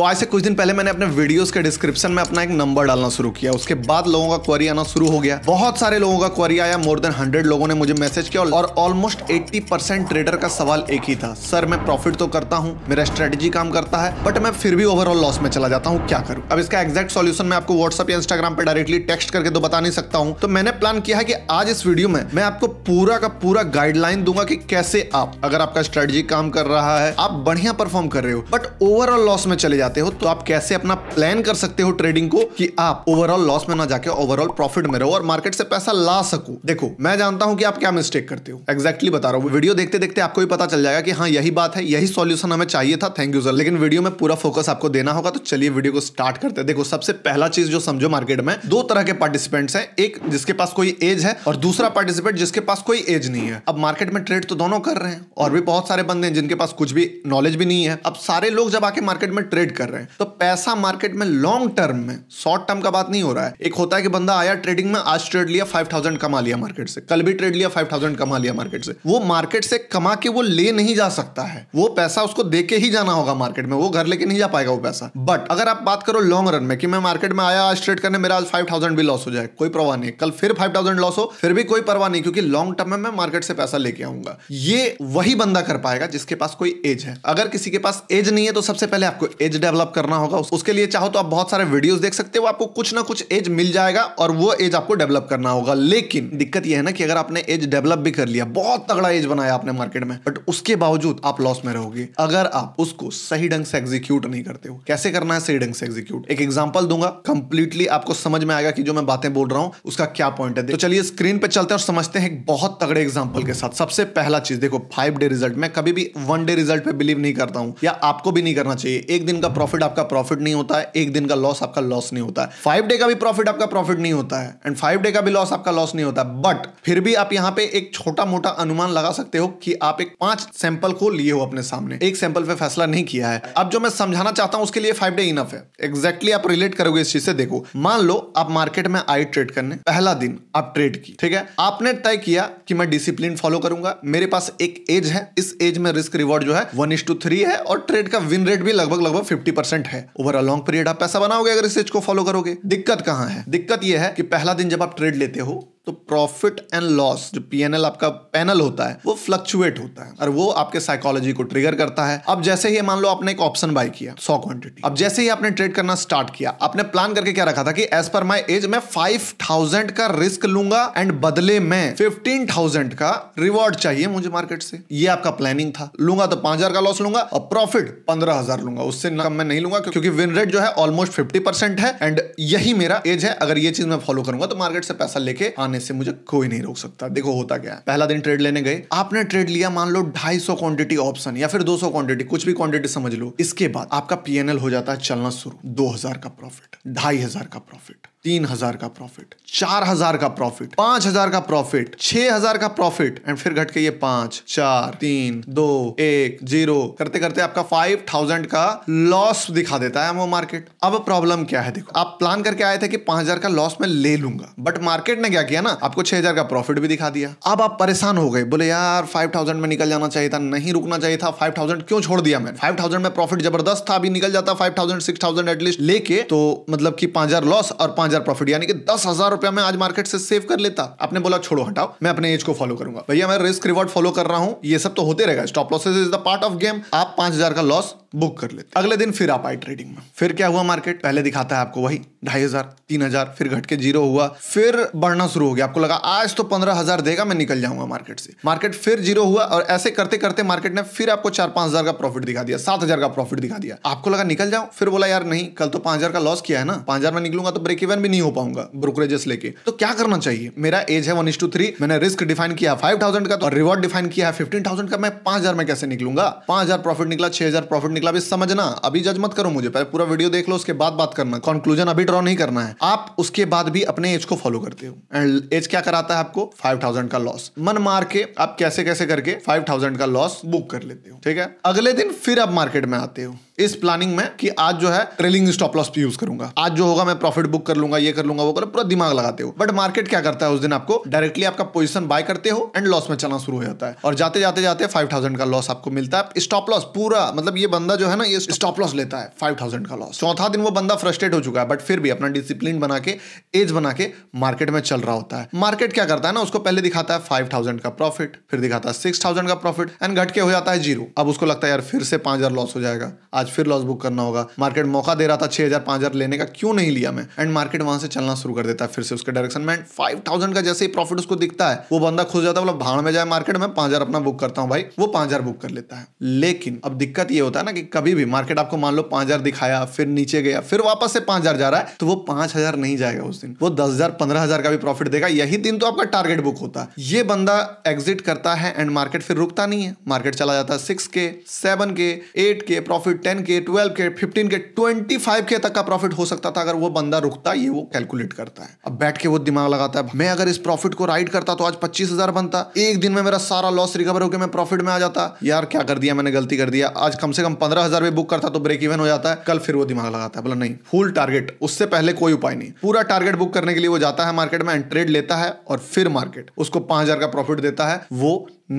तो आज से कुछ दिन पहले मैंने अपने वीडियोस के डिस्क्रिप्शन में अपना एक नंबर डालना शुरू किया उसके बाद लोगों का क्वेरी आना शुरू हो गया बहुत सारे लोगों का क्वेरी आया मोर देन हंड्रेड लोगों ने मुझे मैसेज किया और ऑलमोस्ट एट्टी परसेंट ट्रेडर का सवाल एक ही था सर मैं प्रॉफिट तो करता हूँ मेरा स्ट्रेटेजी काम करता है बट मैं फिर भी ओवरऑल लॉस में चला जाता हूँ क्या करूँ अब इसका एक्जैक्ट सोल्यूशन मैं आपको व्हाट्सअप या इंस्टाग्राम पर डायरेक्टली टेक्स्ट करके तो बता नहीं सकता हूँ तो मैंने प्लान किया है कि आज इस वीडियो में मैं आपको पूरा का पूरा गाइडलाइन दूंगा कि कैसे आप अगर आपका स्ट्रेटेजी काम कर रहा है आप बढ़िया परफॉर्म कर रहे हो बट ओवरऑल लॉस में चले जाते चाहते हो तो आप कैसे अपना प्लान कर सकते हो ट्रेडिंग को कि आप ओवरऑल लॉस में ना जाके ओवरऑल प्रॉफिट में रहो और मार्केट से पैसा ला सको देखो मैं जानता हूं कि आप क्या मिस्टेक करते हो एग्जैक्टली exactly बता रहा हूँ वीडियो देखते देखते आपको भी पता चल जाएगा कि हाँ यही बात है यही सोल्यूशन हमें चाहिए था थैंक यू सर लेकिन वीडियो में पूरा फोकस आपको देना होगा तो चलिए वीडियो को स्टार्ट करते हैं देखो सबसे पहला चीज जो समझो मार्केट में दो तरह के पार्टिसिपेंट्स हैं एक जिसके पास कोई एज है और दूसरा पार्टिसिपेंट जिसके पास कोई एज नहीं है अब मार्केट में ट्रेड तो दोनों कर रहे हैं और भी बहुत सारे बंदे हैं जिनके पास कुछ भी नॉलेज भी नहीं है अब सारे लोग जब आके मार्केट में ट्रेड कर रहे हैं तो पैसा मार्केट में लॉन्ग टर्म में शॉर्ट टर्म का बात नहीं हो रहा है एक होता है कि बंदा आया ट्रेडिंग में आज ट्रेड लिया फाइव थाउजेंड कमा लिया मार्केट से कल भी ट्रेड लिया फाइव थाउजेंड कमा लिया मार्केट से वो मार्केट से कमा के वो ले नहीं जा सकता है वो पैसा उसको दे के ही जाना होगा मार्केट में वो घर लेके नहीं जा पाएगा वो पैसा बट अगर आप बात करो लॉन्ग रन में कि मैं मार्केट में आया आज ट्रेड करने मेरा आज फाइव थाउजेंड भी लॉस हो जाए कोई परवाह नहीं कल फिर फाइव थाउजेंड लॉस हो फिर भी कोई परवाह नहीं क्योंकि लॉन्ग टर्म में मैं मार्केट से पैसा लेके आऊंगा ये वही बंदा कर पाएगा जिसके पास कोई एज है अगर किसी के पास एज नहीं है तो सबसे पहले आपको एज डेवलप करना होगा उसके लिए चाहो तो आप बहुत सारे वीडियोस देख सकते हो आपको कुछ ना कुछ एज मिल जाएगा और वो एज आपको डेवलप करना होगा लेकिन दिक्कत यह है ना कि अगर आपने एज डेवलप भी कर लिया बहुत तगड़ा एज बनाया आपने मार्केट में बट उसके बावजूद आप लॉस में रहोगे अगर आप उसको सही ढंग से एग्जीक्यूट नहीं करते हो कैसे करना है सही ढंग से एग्जीक्यूट एक एग्जाम्पल दूंगा कंप्लीटली आपको समझ में आएगा कि जो मैं बातें बोल रहा हूँ उसका क्या पॉइंट है तो चलिए स्क्रीन पर चलते हैं और समझते हैं बहुत तगड़े एग्जाम्पल के साथ सबसे पहला चीज देखो फाइव डे रिजल्ट मैं कभी भी वन डे रिजल्ट पे बिलीव नहीं करता हूं या आपको भी नहीं करना चाहिए एक दिन का का प्रॉफिट आपका प्रॉफिट नहीं होता है एक दिन का लॉस आपका लॉस नहीं होता है फाइव डे का भी प्रॉफिट आपका प्रॉफिट नहीं होता है एंड फाइव डे का भी लॉस आपका लॉस नहीं होता है बट फिर भी आप यहाँ पे एक छोटा मोटा अनुमान लगा सकते हो कि आप एक पांच सैंपल को लिए हो अपने सामने एक सैंपल पे फैसला नहीं किया है अब जो मैं समझाना चाहता हूँ उसके लिए फाइव डे इनफ है एक्जैक्टली आप रिलेट करोगे इस चीज से देखो मान लो आप मार्केट में आई ट्रेड करने पहला दिन आप ट्रेड की ठीक है आपने तय किया कि मैं डिसिप्लिन फॉलो करूंगा मेरे पास एक एज है इस एज में रिस्क रिवॉर्ड जो है वन इज टू थ्री है और ट्रेड का विन रेट भी लगभग लगभग फिफ्टी परसेंट है ओवर अ लॉन्ग पीरियड आप पैसा बनाओगे अगर इस चीज को फॉलो करोगे दिक्कत कहाँ है दिक्कत यह है कि पहला दिन जब आप ट्रेड लेते हो तो प्रॉफिट एंड लॉस जो पीएनएल आपका पैनल होता है वो फ्लक्चुएट होता है और वो आपके साइकोलॉजी को ट्रिगर करता है अब जैसे ही मान लो आपने एक ऑप्शन बाय किया सौ क्वांटिटी अब जैसे ही आपने ट्रेड करना स्टार्ट किया आपने प्लान करके क्या रखा था कि एज पर माई एज मैं फाइव थाउजेंड का रिस्क लूंगा एंड बदले में फिफ्टीन थाउजेंड का रिवॉर्ड चाहिए मुझे मार्केट से ये आपका प्लानिंग था लूंगा तो पांच हजार का लॉस लूंगा और प्रॉफिट पंद्रह हजार लूंगा उससे कम मैं नहीं लूंगा क्योंकि विन रेट जो है ऑलमोस्ट फिफ्टी परसेंट है एंड यही मेरा एज है अगर ये चीज मैं फॉलो करूंगा तो मार्केट से पैसा लेके आना आने से मुझे कोई नहीं रोक सकता देखो होता क्या है पहला दिन ट्रेड लेने गए आपने ट्रेड लिया मान लो 250 क्वांटिटी ऑप्शन या फिर 200 क्वांटिटी कुछ भी क्वांटिटी समझ लो इसके बाद आपका पीएनएल हो जाता है चलना शुरू हजार का प्रॉफिट ढाई का प्रॉफिट तीन हजार का प्रॉफिट चार हजार का प्रॉफिट पांच हजार का प्रॉफिट छह हजार का प्रॉफिट एंड फिर घट के ये पांच चार तीन दो एक जीरो करते करते आपका फाइव थाउजेंड का लॉस दिखा देता है वो मार्केट अब प्रॉब्लम क्या है देखो आप प्लान करके आए थे कि पांच हजार का लॉस मैं ले लूंगा बट मार्केट ने क्या किया ना आपको छह हजार का प्रॉफिट भी दिखा दिया अब आप परेशान हो गए बोले यार फाइव थाउजेंड में निकल जाना चाहिए था नहीं रुकना चाहिए था फाइव थाउजेंड क्यों छोड़ दिया मैंने फाइव थाउजेंड में प्रॉफिट जबरदस्त था अभी निकल जाता five thousand six thousand at least लेके तो मतलब की पांच हजार लॉस और पांच हजार प्रॉफिट यानी कि दस हजार रुपया मैं आज मार्केट से सेव कर लेता आपने बोला छोड़ो हटाओ मैं अपने एज को फॉलो करूंगा भैया मैं रिस्क रिवॉर्ड फॉलो कर रहा हूँ ये सब तो होते रहेगा stop losses is the part of game आप पांच हजार का लॉस बुक कर लेते अगले दिन फिर आप आई ट्रेडिंग में फिर क्या हुआ मार्केट पहले दिखाता है आपको वही ढाई हजार तीन हजार फिर घट के जीरो हुआ फिर बढ़ना शुरू हो गया आपको लगा आज तो पंद्रह हजार देगा मैं निकल जाऊंगा मार्केट से मार्केट फिर जीरो हुआ और ऐसे करते करते मार्केट ने फिर आपको चार पांच हजार का प्रॉफिट दिखा दिया सात हजार का प्रॉफिट दिखा दिया आपको लगा निकल जाओ फिर बोला यार नहीं कल तो पांच हजार का लॉस किया है ना पांच हजार में निकलूंगा तो ब्रेक इवन भी नहीं हो पाऊंगा ब्रोकरेजेस लेके तो क्या करना चाहिए मेरा एज है वन इज टू थ्री मैंने रिस्क डिफाइन किया फाइव थाउजेंड का तो रिवॉर्ड डिफाइन किया है फिफ्टीन थाउजेंड का मैं पांच हजार में कैसे निकलूंगा पांच हजार प्रॉफिट निकला छह हजार प्रॉफिट निकला अभी समझना अभी जज मत करो मुझे पहले पूरा वीडियो देख लो उसके बाद बात करना कंक्लूजन अभी ड्रॉ नहीं करना है आप उसके बाद भी अपने एज को फॉलो करते हो एंड एज क्या कराता है आपको फाइव थाउजेंड का लॉस मन मार के आप कैसे कैसे करके फाइव थाउजेंड का लॉस बुक कर लेते हो ठीक है अगले दिन फिर आप मार्केट में आते हो इस प्लानिंग में कि आज जो है ट्रेलिंग स्टॉप लॉस यूज करूंगा आज जो होगा मैं प्रॉफिट बुक कर लूंगा ये कर लूंगा वो कर पूरा दिमाग लगाते हो बट मार्केट क्या करता है उस दिन आपको डायरेक्टली आपका पोजिशन बाय करते हो एंड लॉस में चलना शुरू हो जाता है और जाते जाते जाते फाइव का लॉस आपको मिलता है स्टॉप लॉस पूरा मतलब ये बंदा जो है ना ये स्टॉप लॉस लेता है फाइव का लॉस चौथा दिन वो बंदा फ्रस्ट्रेट हो चुका है बट फिर भी अपना डिसिप्लिन बना के एज बना के मार्केट में चल रहा होता है मार्केट क्या करता है ना उसको पहले दिखाता है फाइव का प्रॉफिट फिर दिखाता है सिक्स का प्रॉफिट एंड घटके हो जाता है जीरो अब उसको लगता है यार फिर से पांच लॉस हो जाएगा आज फिर लॉस बुक करना होगा मार्केट मौका दे रहा था छह हजार पांच हजार लेने का क्यों नहीं लिया मैं एंड मार्केट वहां से चलना शुरू कर देता है फिर से उसके डायरेक्शन में फाइव थाउजेंड का जैसे ही प्रॉफिट उसको दिखता है वो बंदा खुश जाता है मतलब भाड़ में जाए मार्केट में पांच हजार अपना बुक करता हूँ भाई वो पांच हजार बुक कर लेता है लेकिन अब दिक्कत ये होता है ना कि कभी भी मार्केट आपको मान लो पांच हजार दिखाया फिर नीचे गया फिर वापस से पांच हजार जा रहा है तो वो पांच हजार नहीं जाएगा उस दिन वो दस हजार पंद्रह हजार का भी प्रॉफिट देगा यही दिन तो आपका टारगेट बुक होता है ये बंदा एग्जिट करता है एंड मार्केट फिर रुकता नहीं है मार्केट चला जाता है सिक्स के seven K eight K profit ten K twelve K fifteen K twenty five K तक का प्रॉफिट हो सकता था अगर वो बंदा रुकता ये वो कैलकुलेट करता है अब बैठ के वो दिमाग लगाता है मैं अगर इस प्रॉफिट को राइड करता तो आज पच्चीस हजार बनता एक दिन में मेरा सारा लॉस रिकवर होकर मैं प्रॉफिट में आ जाता यार क्या कर दिया मैंने गलती कर दिया आज कम से कम पंद्रह हजार बुक करता तो ब्रेक इवन हो जाता है कल फिर वो दिमाग लगाता है बोला नहीं फुल टारगेट उससे पहले कोई उपाय नहीं पूरा टारगेट बुक करने के लिए वो जाता है मार्केट में ट्रेड लेता है और फिर मार्केट उसको पांच का प्रॉफिट देता है वो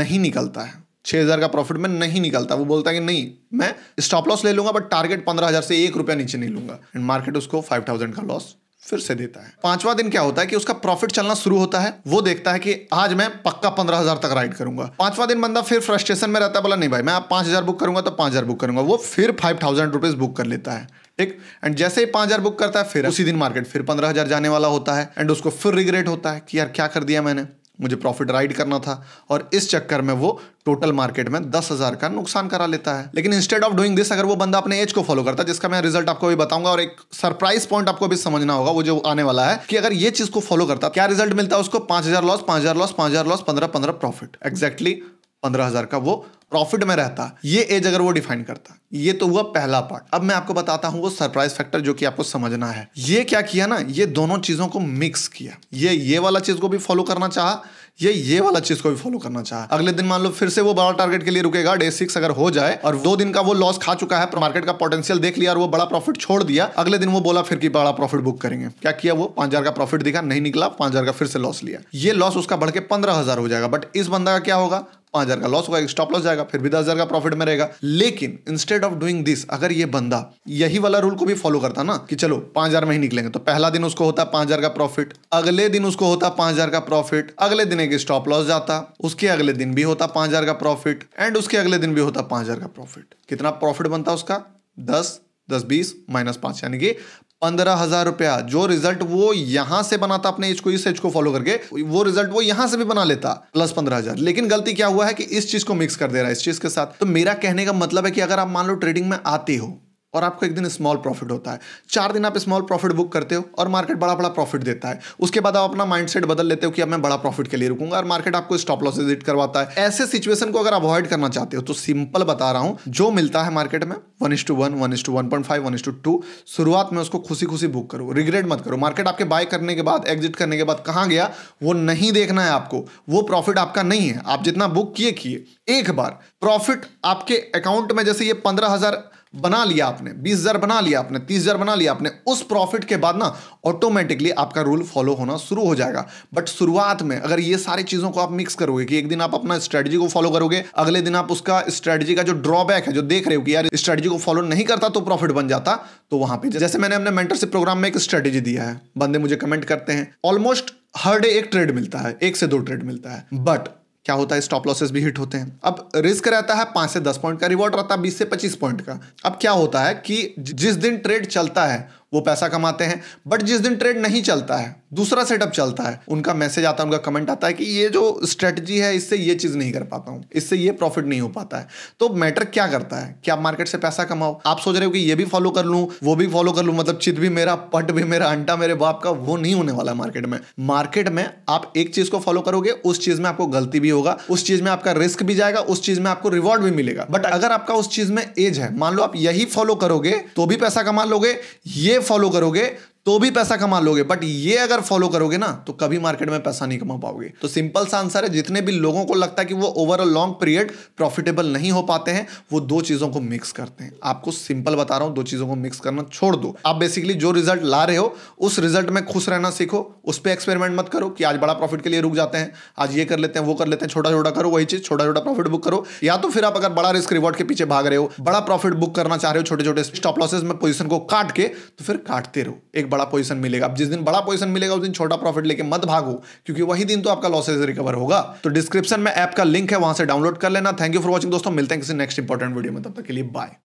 नहीं निकलता है छह हज़ार का प्रॉफिट में नहीं निकलता वो बोलता है कि नहीं मैं स्टॉप लॉस ले लूंगा बट टारगेट पंद्रह हज़ार से एक रुपया नीचे नहीं लूंगा एंड मार्केट उसको फाइव थाउजेंड का लॉस फिर से देता है पांचवा दिन क्या होता है कि उसका प्रॉफिट चलना शुरू होता है वो देखता है कि आज मैं पक्का पंद्रह हजार तक राइड करूंगा पांचवा दिन बंदा फिर फ्रस्ट्रेशन में रहता है बोला नहीं भाई मैं आप पांच हजार बुक करूंगा तो पांच हजार बुक करूंगा वो फिर फाइव थाउजेंड रुपीज बुक कर लेता है ठीक एंड जैसे ही पांच हजार बुक करता है फिर उसी दिन मार्केट फिर पंद्रह हजार जाने वाला होता है एंड उसको फिर रिग्रेट होता है कि यार क्या कर दिया मैंने मुझे प्रॉफिट राइड करना था और इस चक्कर में वो टोटल मार्केट में दस हज़ार का नुकसान करा लेता है लेकिन इंस्टेड ऑफ डूइंग दिस अगर वो बंदा अपने एज को फॉलो करता है जिसका मैं रिजल्ट आपको भी बताऊंगा और एक सरप्राइज पॉइंट आपको भी समझना होगा वो जो आने वाला है कि अगर ये चीज़ को फॉलो करता क्या रिजल्ट मिलता है उसको पांच हज़ार लॉस पांच हज़ार लॉस पांच हज़ार लॉस पंद्रह पंद्रह प्रॉफिट एक्जैक्टली पंद्रह हज़ार का वो प्रॉफिट में रहता ये एज अगर वो डिफाइन करता ये तो हुआ पहला पार्ट अब मैं आपको बताता हूँ वो सरप्राइज फैक्टर जो कि आपको समझना है ये क्या किया ना ये दोनों चीजों को मिक्स किया ये ये वाला चीज को भी फॉलो करना चाहा ये ये वाला चीज को भी फॉलो करना चाहे अगले दिन मान लो फिर से वो बड़ा टारगेट के लिए रुकेगा डे सिक्स अगर हो जाए और दो दिन का वो लॉस खा चुका है मार्केट का पोटेंशियल देख लिया और वो बड़ा प्रॉफिट छोड़ दिया अगले दिन वो बोला फिर की बड़ा प्रॉफिट बुक करेंगे क्या किया वो पांच का प्रॉफिट दिखा नहीं निकला पांच का फिर से लॉस लिया ये लॉस उसका बढ़ के पंद्रह हो जाएगा बट इस बंदा का क्या होगा पांच हजार का लॉस होगा स्टॉप लॉस जाएगा फिर भी दस हजार का प्रॉफिट में रहेगा लेकिन इंस्टेड ऑफ डूइंग दिस अगर ये बंदा यही वाला रूल को भी फॉलो करता ना कि चलो पांच हजार में ही निकलेंगे तो पहला दिन उसको होता है पांच हजार का प्रॉफिट अगले दिन उसको होता है पांच हजार का प्रॉफिट अगले दिन एक स्टॉप लॉस जाता उसके अगले दिन भी होता पांच हजार का प्रॉफिट एंड उसके अगले दिन भी होता पांच हजार का प्रॉफिट कितना प्रॉफिट बनता उसका दस दस बीस माइनस पांच यानी कि पंद्रह हजार रुपया जो रिजल्ट वो यहां से बनाता अपने इसको इस एज को फॉलो करके वो रिजल्ट वो यहां से भी बना लेता प्लस पंद्रह हजार लेकिन गलती क्या हुआ है कि इस चीज को मिक्स कर दे रहा है इस चीज के साथ तो मेरा कहने का मतलब है कि अगर आप मान लो ट्रेडिंग में आते हो और आपको एक दिन स्मॉल प्रॉफिट होता है चार दिन आप स्मॉल प्रॉफिट बुक करते हो और मार्केट बड़ा बड़ा प्रॉफिट देता है उसके बाद आप अपना माइंडसेट बदल लेते हो कि अब मैं बड़ा प्रॉफिट के लिए रुकूंगा और मार्केट आपको स्टॉप लॉस एडिट करवाता है ऐसे सिचुएशन को अगर अवॉइड करना चाहते हो तो सिंपल बता रहा हूं जो मिलता है मार्केट में one is to one one is to one point five one is to two शुरुआत में उसको खुशी खुशी बुक करो रिग्रेट मत करो मार्केट आपके बाय करने के बाद एग्जिट करने के बाद कहां गया वो नहीं देखना है आपको वो प्रॉफिट आपका नहीं है आप जितना बुक किए किए एक बार प्रॉफिट आपके अकाउंट में जैसे ये पंद्रह हजार बना लिया आपने बीस हज़ार बना लिया आपने तीस हज़ार बना लिया आपने उस प्रॉफिट के बाद ना ऑटोमेटिकली आपका रूल फॉलो होना शुरू हो जाएगा बट शुरुआत में अगर ये सारी चीज़ों को आप मिक्स करोगे कि एक दिन आप अपना स्ट्रेटजी को फॉलो करोगे अगले दिन आप उसका स्ट्रेटजी का जो ड्रॉबैक है जो देख रहे हो कि यार स्ट्रेटजी को फॉलो नहीं करता तो प्रॉफिट बन जाता तो वहां पर जैसे मैंने अपने मेंटरशिप प्रोग्राम में एक स्ट्रेटेजी दिया है बंदे मुझे कमेंट करते हैं ऑलमोस्ट हर डे एक ट्रेड मिलता है एक से दो ट्रेड मिलता है बट क्या होता है स्टॉप लॉसेस भी हिट होते हैं अब रिस्क रहता है पांच से दस पॉइंट का रिवॉर्ड रहता है बीस से पच्चीस पॉइंट का अब क्या होता है कि जिस दिन ट्रेड चलता है वो पैसा कमाते हैं बट जिस दिन ट्रेड नहीं चलता है दूसरा सेटअप चलता है उनका मैसेज आता है उनका कमेंट आता है कि ये जो स्ट्रेटजी है इससे ये चीज़ नहीं कर पाता हूं इससे ये प्रॉफिट नहीं हो पाता है तो मैटर क्या करता है कि आप मार्केट से पैसा कमाओ आप सोच रहे हो कि ये भी फॉलो कर लूँ वो भी फॉलो कर लूँ मतलब चित भी मेरा पट भी मेरा अंटा मेरे बाप का वो नहीं होने वाला मार्केट में मार्केट में आप एक चीज़ को फॉलो करोगे उस चीज़ में आपको गलती भी होगा उस चीज़ में आपका रिस्क भी जाएगा उस चीज़ में आपको रिवॉर्ड भी मिलेगा बट अगर आपका उस चीज़ में एज है मान लो आप यही फॉलो करोगे तो भी पैसा कमा लोगे ये फॉलो करोगे तो भी पैसा कमा लोगे बट ये अगर फॉलो करोगे ना तो कभी मार्केट में पैसा नहीं कमा पाओगे तो सिंपल सा आंसर है जितने भी लोगों को लगता है कि वो over a long period profitable नहीं हो पाते हैं वो दो चीजों को मिक्स करते हैं आपको सिंपल बता रहा हूं दो चीजों को मिक्स करना छोड़ दो आप बेसिकली जो रिजल्ट ला रहे हो उस रिजल्ट में खुश रहना सीखो उस पर एक्सपेरिमेंट मत करो कि आज बड़ा प्रॉफिट के लिए रुक जाते हैं आज ये कर लेते हैं वो कर लेते हैं छोटा छोटा करो वही चीज छोटा छोटा प्रॉफिट बुक करो या तो फिर आप अगर बड़ा रिस्क रिवॉर्ड के पीछे भाग रहे हो बड़ा प्रॉफिट बुक करना चाह रहे हो छोटे छोटे स्टॉप लॉसेस में पोजिशन को काट के तो फिर काटते रहो एक बड़ा पोजीशन मिलेगा अब जिस दिन बड़ा पोजीशन मिलेगा उस दिन छोटा प्रॉफिट लेके मत भागो क्योंकि वही दिन तो आपका लॉसेज रिकवर होगा तो डिस्क्रिप्शन में ऐप का लिंक है वहां से डाउनलोड कर लेना थैंक यू फॉर वॉचिंग दोस्तों मिलते हैं किसी नेक्स्ट इंपॉर्टेंट वीडियो में तब तक के लिए बाय